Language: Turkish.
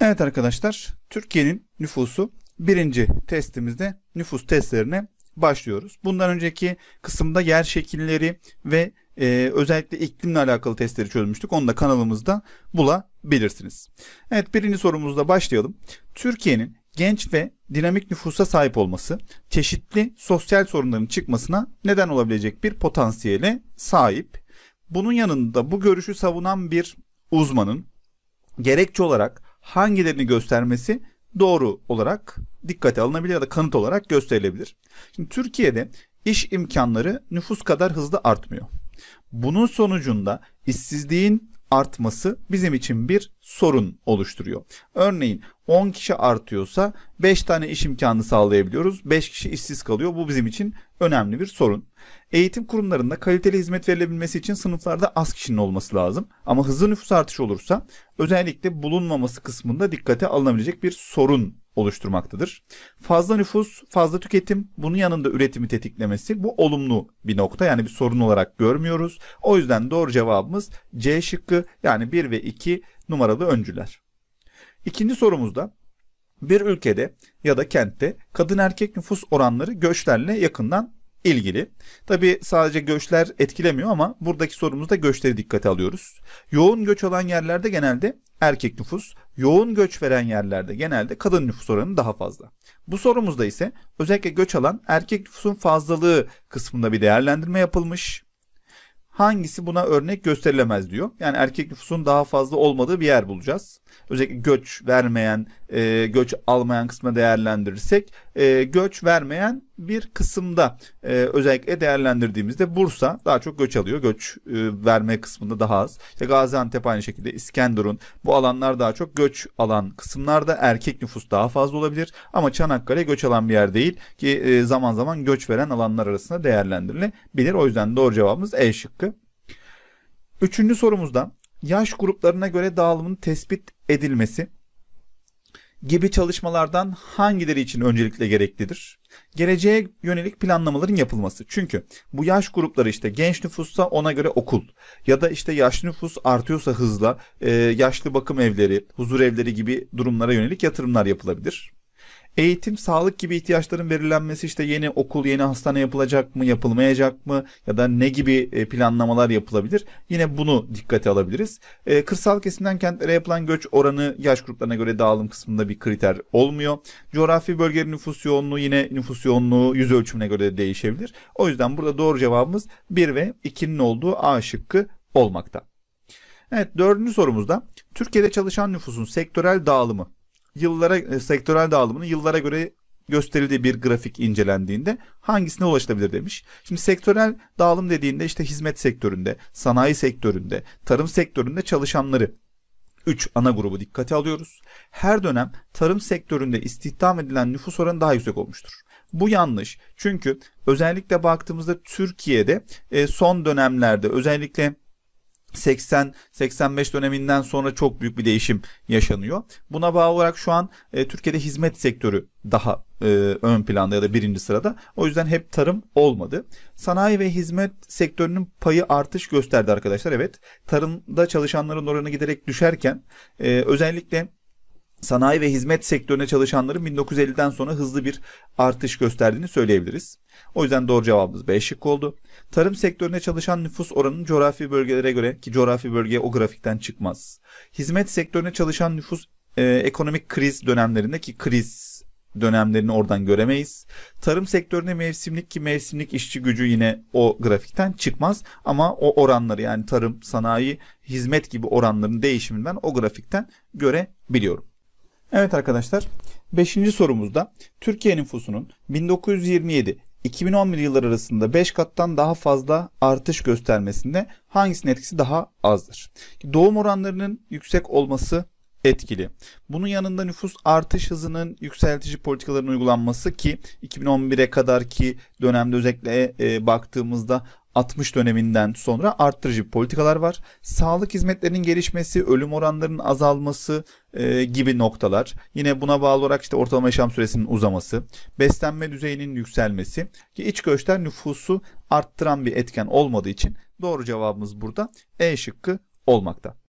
Evet arkadaşlar Türkiye'nin nüfusu birinci testimizde nüfus testlerine başlıyoruz. Bundan önceki kısımda yer şekilleri ve e, özellikle iklimle alakalı testleri çözmüştük. Onu da kanalımızda bulabilirsiniz. Evet birinci sorumuzla başlayalım. Türkiye'nin genç ve dinamik nüfusa sahip olması çeşitli sosyal sorunların çıkmasına neden olabilecek bir potansiyele sahip. Bunun yanında bu görüşü savunan bir uzmanın gerekçe olarak hangilerini göstermesi doğru olarak dikkate alınabilir ya da kanıt olarak gösterilebilir. Şimdi Türkiye'de iş imkanları nüfus kadar hızlı artmıyor. Bunun sonucunda işsizliğin artması bizim için bir sorun oluşturuyor. Örneğin 10 kişi artıyorsa 5 tane iş imkanı sağlayabiliyoruz. 5 kişi işsiz kalıyor. Bu bizim için önemli bir sorun. Eğitim kurumlarında kaliteli hizmet verilebilmesi için sınıflarda az kişinin olması lazım. Ama hızlı nüfus artışı olursa özellikle bulunmaması kısmında dikkate alınabilecek bir sorun oluşturmaktadır. Fazla nüfus, fazla tüketim bunun yanında üretimi tetiklemesi bu olumlu bir nokta yani bir sorun olarak görmüyoruz. O yüzden doğru cevabımız C şıkkı yani 1 ve 2 numaralı öncüler. İkinci sorumuzda bir ülkede ya da kentte kadın erkek nüfus oranları göçlerle yakından ilgili. Tabi sadece göçler etkilemiyor ama buradaki sorumuzda göçleri dikkate alıyoruz. Yoğun göç alan yerlerde genelde erkek nüfus, yoğun göç veren yerlerde genelde kadın nüfus oranı daha fazla. Bu sorumuzda ise özellikle göç alan erkek nüfusun fazlalığı kısmında bir değerlendirme yapılmış. Hangisi buna örnek gösterilemez diyor. Yani erkek nüfusun daha fazla olmadığı bir yer bulacağız. Özellikle göç vermeyen, e, göç almayan kısmına değerlendirirsek e, göç vermeyen bir kısımda e, özellikle değerlendirdiğimizde Bursa daha çok göç alıyor. Göç e, verme kısmında daha az. İşte Gaziantep aynı şekilde İskenderun bu alanlar daha çok göç alan kısımlarda erkek nüfus daha fazla olabilir. Ama Çanakkale göç alan bir yer değil ki e, zaman zaman göç veren alanlar arasında değerlendirilebilir. O yüzden doğru cevabımız E şıkkı. Üçüncü sorumuzda yaş gruplarına göre dağılımın tespit edilmesi gibi çalışmalardan hangileri için öncelikle gereklidir? Geleceğe yönelik planlamaların yapılması. Çünkü bu yaş grupları işte genç nüfussa ona göre okul ya da işte yaşlı nüfus artıyorsa hızla e, yaşlı bakım evleri, huzur evleri gibi durumlara yönelik yatırımlar yapılabilir. Eğitim, sağlık gibi ihtiyaçların verilenmesi işte yeni okul, yeni hastane yapılacak mı, yapılmayacak mı ya da ne gibi e, planlamalar yapılabilir? Yine bunu dikkate alabiliriz. E, kırsal kesimden kentlere yapılan göç oranı yaş gruplarına göre dağılım kısmında bir kriter olmuyor. Coğrafi bölgenin nüfus yoğunluğu yine nüfus yoğunluğu yüz ölçümüne göre de değişebilir. O yüzden burada doğru cevabımız 1 ve 2'nin olduğu A şıkkı olmakta. Evet dördüncü sorumuzda Türkiye'de çalışan nüfusun sektörel dağılımı yıllara e, sektörel dağılımını yıllara göre gösterildiği bir grafik incelendiğinde hangisine ulaşılabilir demiş. Şimdi sektörel dağılım dediğinde işte hizmet sektöründe, sanayi sektöründe, tarım sektöründe çalışanları 3 ana grubu dikkate alıyoruz. Her dönem tarım sektöründe istihdam edilen nüfus oranı daha yüksek olmuştur. Bu yanlış. Çünkü özellikle baktığımızda Türkiye'de e, son dönemlerde özellikle 80-85 döneminden sonra çok büyük bir değişim yaşanıyor. Buna bağlı olarak şu an e, Türkiye'de hizmet sektörü daha e, ön planda ya da birinci sırada. O yüzden hep tarım olmadı. Sanayi ve hizmet sektörünün payı artış gösterdi arkadaşlar. Evet tarımda çalışanların oranı giderek düşerken e, özellikle sanayi ve hizmet sektörüne çalışanların 1950'den sonra hızlı bir artış gösterdiğini söyleyebiliriz. O yüzden doğru cevabımız B şık oldu. Tarım sektörüne çalışan nüfus oranının coğrafi bölgelere göre ki coğrafi bölge o grafikten çıkmaz. Hizmet sektörüne çalışan nüfus e, ekonomik kriz dönemlerindeki kriz dönemlerini oradan göremeyiz. Tarım sektörüne mevsimlik ki mevsimlik işçi gücü yine o grafikten çıkmaz ama o oranları yani tarım, sanayi, hizmet gibi oranların değişiminden o grafikten görebiliyorum. Evet arkadaşlar 5. sorumuzda Türkiye nüfusunun 1927-2011 yılları arasında 5 kattan daha fazla artış göstermesinde hangisinin etkisi daha azdır? Doğum oranlarının yüksek olması etkili. Bunun yanında nüfus artış hızının yükseltici politikaların uygulanması ki 2011'e kadar ki dönemde özellikle e, e baktığımızda 60 döneminden sonra arttırıcı politikalar var. Sağlık hizmetlerinin gelişmesi, ölüm oranlarının azalması e, gibi noktalar. Yine buna bağlı olarak işte ortalama yaşam süresinin uzaması, beslenme düzeyinin yükselmesi ki iç göçler nüfusu arttıran bir etken olmadığı için doğru cevabımız burada E şıkkı olmakta.